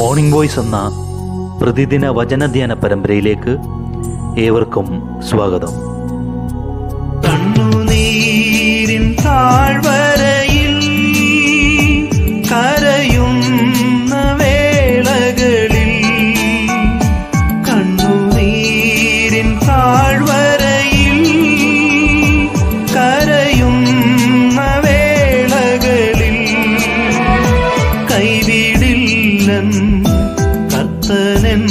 morning voice എന്ന പ്രതിദിന വചനധ്യാന പരമ്പരയിലേക്ക് ഏവർക്കും സ്വാഗതം നീരിൻ താഴ്വര കർത്തനൻ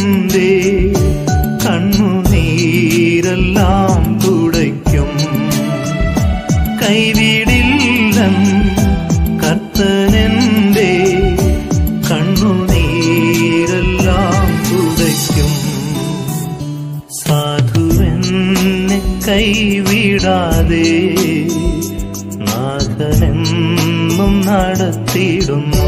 കണ്ണുനീരെല്ലാം തുടയ്ക്കും കൈവിടില്ലൻ കർത്തനൻ്റെ കണ്ണുനീരെല്ലാം തുടയ്ക്കും സാധുവെന്നെ കൈവിടാതെ നാഥനെന്നും നടത്തിയിടുന്നു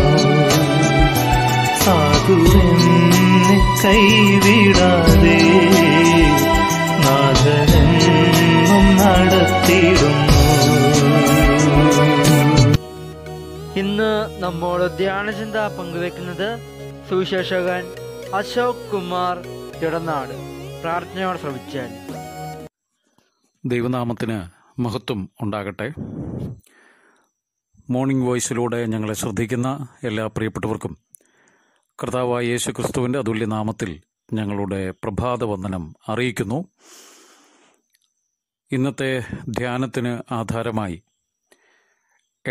സാധുവെന്നെ കൈവിടാതെ നാഥനെന്നും നടത്തിയിടുന്നു ഇന്ന് നമ്മോട് ധ്യാനചിന്ത പങ്കുവെക്കുന്നത് സുവിശേഷകൻ അശോക് കുമാർ ഇടനാട് പ്രാർത്ഥനയോടെ ശ്രമിച്ചാൽ ദൈവനാമത്തിന് മഹത്വം ഉണ്ടാകട്ടെ മോർണിംഗ് വോയിസിലൂടെ ഞങ്ങളെ ശ്രദ്ധിക്കുന്ന എല്ലാ പ്രിയപ്പെട്ടവർക്കും കർത്താവായ യേശു ക്രിസ്തുവിൻ്റെ അതുല്യനാമത്തിൽ ഞങ്ങളുടെ പ്രഭാത വന്ദനം അറിയിക്കുന്നു ഇന്നത്തെ ധ്യാനത്തിന് ആധാരമായി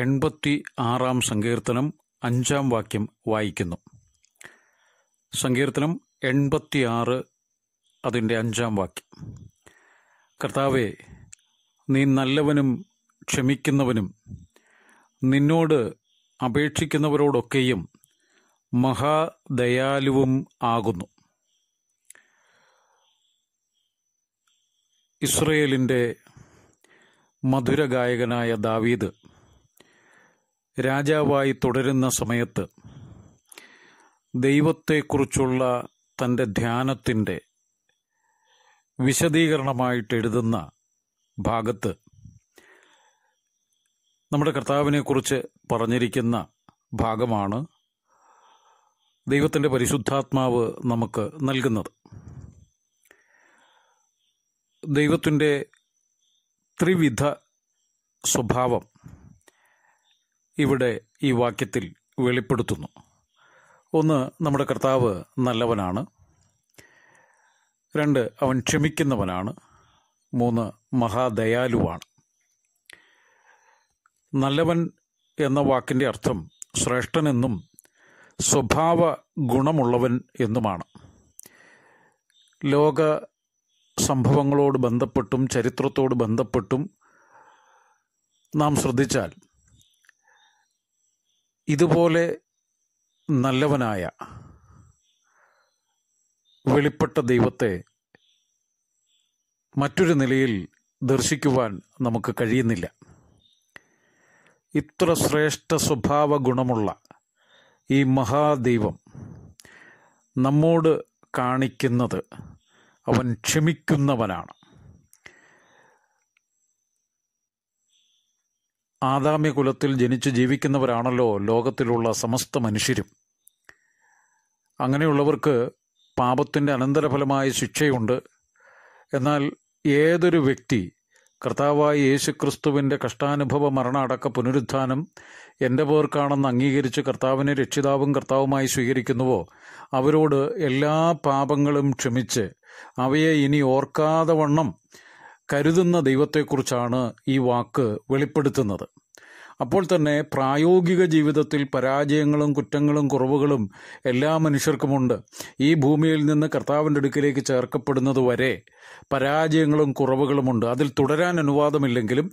എൺപത്തി ആറാം സങ്കീർത്തനം അഞ്ചാം വാക്യം വായിക്കുന്നു സങ്കീർത്തനം ആറ് അതിൻ്റെ അഞ്ചാം വാക്യം കർത്താവെ നീ നല്ലവനും ക്ഷമിക്കുന്നവനും നിന്നോട് അപേക്ഷിക്കുന്നവരോടൊക്കെയും മഹാദയാലുവും ആകുന്നു ഇസ്രയേലിൻ്റെ മധുരഗായകനായ ദാവീദ് രാജാവായി തുടരുന്ന സമയത്ത് ദൈവത്തെക്കുറിച്ചുള്ള തൻ്റെ ധ്യാനത്തിൻ്റെ വിശദീകരണമായിട്ട് എഴുതുന്ന ഭാഗത്ത് നമ്മുടെ കർത്താവിനെക്കുറിച്ച് പറഞ്ഞിരിക്കുന്ന ഭാഗമാണ് ദൈവത്തിൻ്റെ പരിശുദ്ധാത്മാവ് നമുക്ക് നൽകുന്നത് ദൈവത്തിൻ്റെ ത്രിവിധ സ്വഭാവം ഇവിടെ ഈ വാക്യത്തിൽ വെളിപ്പെടുത്തുന്നു ഒന്ന് നമ്മുടെ കർത്താവ് നല്ലവനാണ് രണ്ട് അവൻ ക്ഷമിക്കുന്നവനാണ് മൂന്ന് മഹാദയാലുവാണ് നല്ലവൻ എന്ന വാക്കിൻ്റെ അർത്ഥം ശ്രേഷ്ഠനെന്നും സ്വഭാവ ഗുണമുള്ളവൻ എന്നുമാണ് ലോക സംഭവങ്ങളോട് ബന്ധപ്പെട്ടും ചരിത്രത്തോട് ബന്ധപ്പെട്ടും നാം ശ്രദ്ധിച്ചാൽ ഇതുപോലെ നല്ലവനായ വെളിപ്പെട്ട ദൈവത്തെ മറ്റൊരു നിലയിൽ ദർശിക്കുവാൻ നമുക്ക് കഴിയുന്നില്ല ഇത്ര ശ്രേഷ്ഠ സ്വഭാവ ഗുണമുള്ള ഈ മഹാദൈവം നമ്മോട് കാണിക്കുന്നത് അവൻ ക്ഷമിക്കുന്നവനാണ് ആദാമ്യ കുലത്തിൽ ജനിച്ച് ജീവിക്കുന്നവരാണല്ലോ ലോകത്തിലുള്ള സമസ്ത മനുഷ്യരും അങ്ങനെയുള്ളവർക്ക് പാപത്തിൻ്റെ അനന്തരഫലമായ ശിക്ഷയുണ്ട് എന്നാൽ ഏതൊരു വ്യക്തി കർത്താവായ യേശുക്രിസ്തുവിന്റെ കഷ്ടാനുഭവ മരണ അടക്ക പുനരുദ്ധാനം എൻ്റെ പേർക്കാണെന്ന് അംഗീകരിച്ച് കർത്താവിനെ രക്ഷിതാവും കർത്താവുമായി സ്വീകരിക്കുന്നുവോ അവരോട് എല്ലാ പാപങ്ങളും ക്ഷമിച്ച് അവയെ ഇനി ഓർക്കാതെ വണ്ണം കരുതുന്ന ദൈവത്തെക്കുറിച്ചാണ് ഈ വാക്ക് വെളിപ്പെടുത്തുന്നത് അപ്പോൾ തന്നെ പ്രായോഗിക ജീവിതത്തിൽ പരാജയങ്ങളും കുറ്റങ്ങളും കുറവുകളും എല്ലാ മനുഷ്യർക്കുമുണ്ട് ഈ ഭൂമിയിൽ നിന്ന് കർത്താവിൻ്റെ അടുക്കിലേക്ക് ചേർക്കപ്പെടുന്നത് വരെ പരാജയങ്ങളും കുറവുകളുമുണ്ട് അതിൽ തുടരാൻ അനുവാദമില്ലെങ്കിലും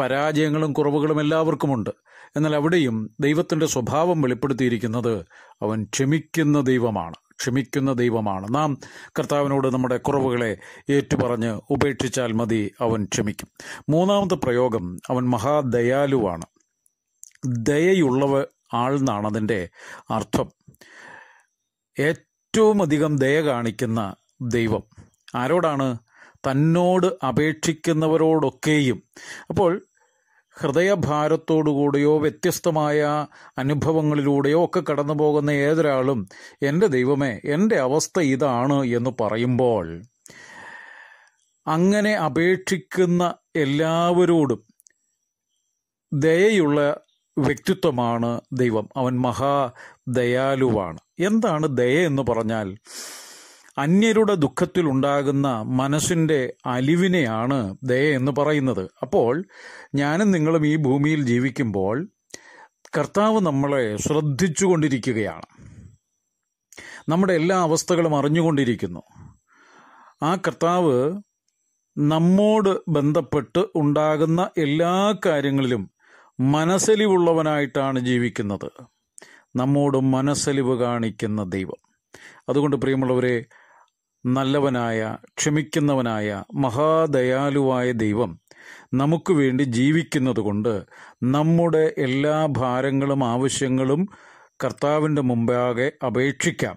പരാജയങ്ങളും കുറവുകളും എല്ലാവർക്കുമുണ്ട് എന്നാൽ അവിടെയും ദൈവത്തിൻ്റെ സ്വഭാവം വെളിപ്പെടുത്തിയിരിക്കുന്നത് അവൻ ക്ഷമിക്കുന്ന ദൈവമാണ് ക്ഷമിക്കുന്ന ദൈവമാണ് നാം കർത്താവിനോട് നമ്മുടെ കുറവുകളെ ഏറ്റുപറഞ്ഞ് ഉപേക്ഷിച്ചാൽ മതി അവൻ ക്ഷമിക്കും മൂന്നാമത്തെ പ്രയോഗം അവൻ മഹാദയാലുവാണ് ദയയുള്ളവ ആൾന്നാണ് അതിൻ്റെ അർത്ഥം ഏറ്റവും അധികം ദയ കാണിക്കുന്ന ദൈവം ആരോടാണ് തന്നോട് അപേക്ഷിക്കുന്നവരോടൊക്കെയും അപ്പോൾ ഹൃദയഭാരത്തോടുകൂടെയോ വ്യത്യസ്തമായ അനുഭവങ്ങളിലൂടെയോ ഒക്കെ കടന്നു പോകുന്ന ഏതൊരാളും എൻ്റെ ദൈവമേ എൻ്റെ അവസ്ഥ ഇതാണ് എന്ന് പറയുമ്പോൾ അങ്ങനെ അപേക്ഷിക്കുന്ന എല്ലാവരോടും ദയയുള്ള വ്യക്തിത്വമാണ് ദൈവം അവൻ മഹാദയാലുവാണ് എന്താണ് ദയ എന്ന് പറഞ്ഞാൽ അന്യരുടെ ദുഃഖത്തിൽ ഉണ്ടാകുന്ന മനസ്സിൻ്റെ അലിവിനെയാണ് ദയ എന്ന് പറയുന്നത് അപ്പോൾ ഞാനും നിങ്ങളും ഈ ഭൂമിയിൽ ജീവിക്കുമ്പോൾ കർത്താവ് നമ്മളെ ശ്രദ്ധിച്ചുകൊണ്ടിരിക്കുകയാണ് നമ്മുടെ എല്ലാ അവസ്ഥകളും അറിഞ്ഞുകൊണ്ടിരിക്കുന്നു ആ കർത്താവ് നമ്മോട് ബന്ധപ്പെട്ട് ഉണ്ടാകുന്ന എല്ലാ കാര്യങ്ങളിലും മനസ്സലിവുള്ളവനായിട്ടാണ് ജീവിക്കുന്നത് നമ്മോട് മനസ്സലിവ് കാണിക്കുന്ന ദൈവം അതുകൊണ്ട് പ്രിയമുള്ളവരെ നല്ലവനായ ക്ഷമിക്കുന്നവനായ മഹാദയാലുവായ ദൈവം നമുക്ക് വേണ്ടി ജീവിക്കുന്നതുകൊണ്ട് നമ്മുടെ എല്ലാ ഭാരങ്ങളും ആവശ്യങ്ങളും കർത്താവിൻ്റെ മുമ്പാകെ അപേക്ഷിക്കാം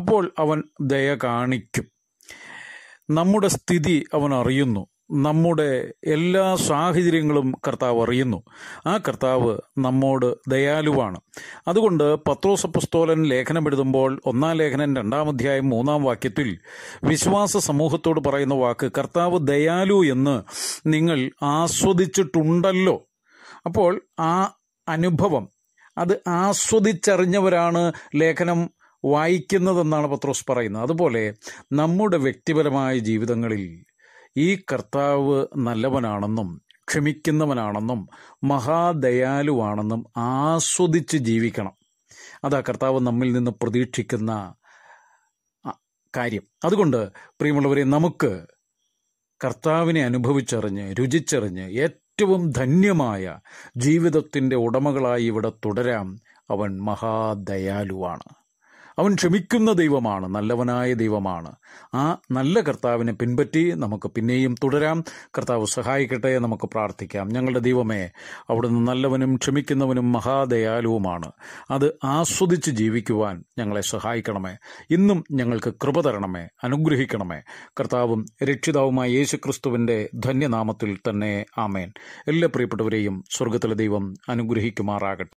അപ്പോൾ അവൻ ദയ കാണിക്കും നമ്മുടെ സ്ഥിതി അവൻ അറിയുന്നു നമ്മുടെ എല്ലാ സാഹചര്യങ്ങളും കർത്താവ് അറിയുന്നു ആ കർത്താവ് നമ്മോട് ദയാലുവാണ് അതുകൊണ്ട് പത്രോസപ്പസ്തോലൻ ലേഖനം എഴുതുമ്പോൾ ഒന്നാം ലേഖനം രണ്ടാം അധ്യായം മൂന്നാം വാക്യത്തിൽ വിശ്വാസ സമൂഹത്തോട് പറയുന്ന വാക്ക് കർത്താവ് ദയാലു എന്ന് നിങ്ങൾ ആസ്വദിച്ചിട്ടുണ്ടല്ലോ അപ്പോൾ ആ അനുഭവം അത് ആസ്വദിച്ചറിഞ്ഞവരാണ് ലേഖനം വായിക്കുന്നതെന്നാണ് പത്രോസ് പറയുന്നത് അതുപോലെ നമ്മുടെ വ്യക്തിപരമായ ജീവിതങ്ങളിൽ ഈ കർത്താവ് നല്ലവനാണെന്നും ക്ഷമിക്കുന്നവനാണെന്നും മഹാദയാലുവാണെന്നും ആസ്വദിച്ച് ജീവിക്കണം അതാ കർത്താവ് നമ്മിൽ നിന്ന് പ്രതീക്ഷിക്കുന്ന കാര്യം അതുകൊണ്ട് പ്രിയമുള്ളവരെ നമുക്ക് കർത്താവിനെ അനുഭവിച്ചറിഞ്ഞ് രുചിച്ചറിഞ്ഞ് ഏറ്റവും ധന്യമായ ജീവിതത്തിൻ്റെ ഉടമകളായി ഇവിടെ തുടരാം അവൻ മഹാദയാലുവാണ് അവൻ ക്ഷമിക്കുന്ന ദൈവമാണ് നല്ലവനായ ദൈവമാണ് ആ നല്ല കർത്താവിനെ പിൻപറ്റി നമുക്ക് പിന്നെയും തുടരാം കർത്താവ് സഹായിക്കട്ടെ നമുക്ക് പ്രാർത്ഥിക്കാം ഞങ്ങളുടെ ദൈവമേ അവിടുന്ന് നല്ലവനും ക്ഷമിക്കുന്നവനും മഹാദയാലുവുമാണ് അത് ആസ്വദിച്ച് ജീവിക്കുവാൻ ഞങ്ങളെ സഹായിക്കണമേ ഇന്നും ഞങ്ങൾക്ക് കൃപ തരണമേ അനുഗ്രഹിക്കണമേ കർത്താവും രക്ഷിതാവുമായ യേശുക്രിസ്തുവിൻ്റെ ധന്യനാമത്തിൽ തന്നെ ആമേൻ എല്ലാ പ്രിയപ്പെട്ടവരെയും സ്വർഗത്തിലെ ദൈവം അനുഗ്രഹിക്കുമാറാകട്ടെ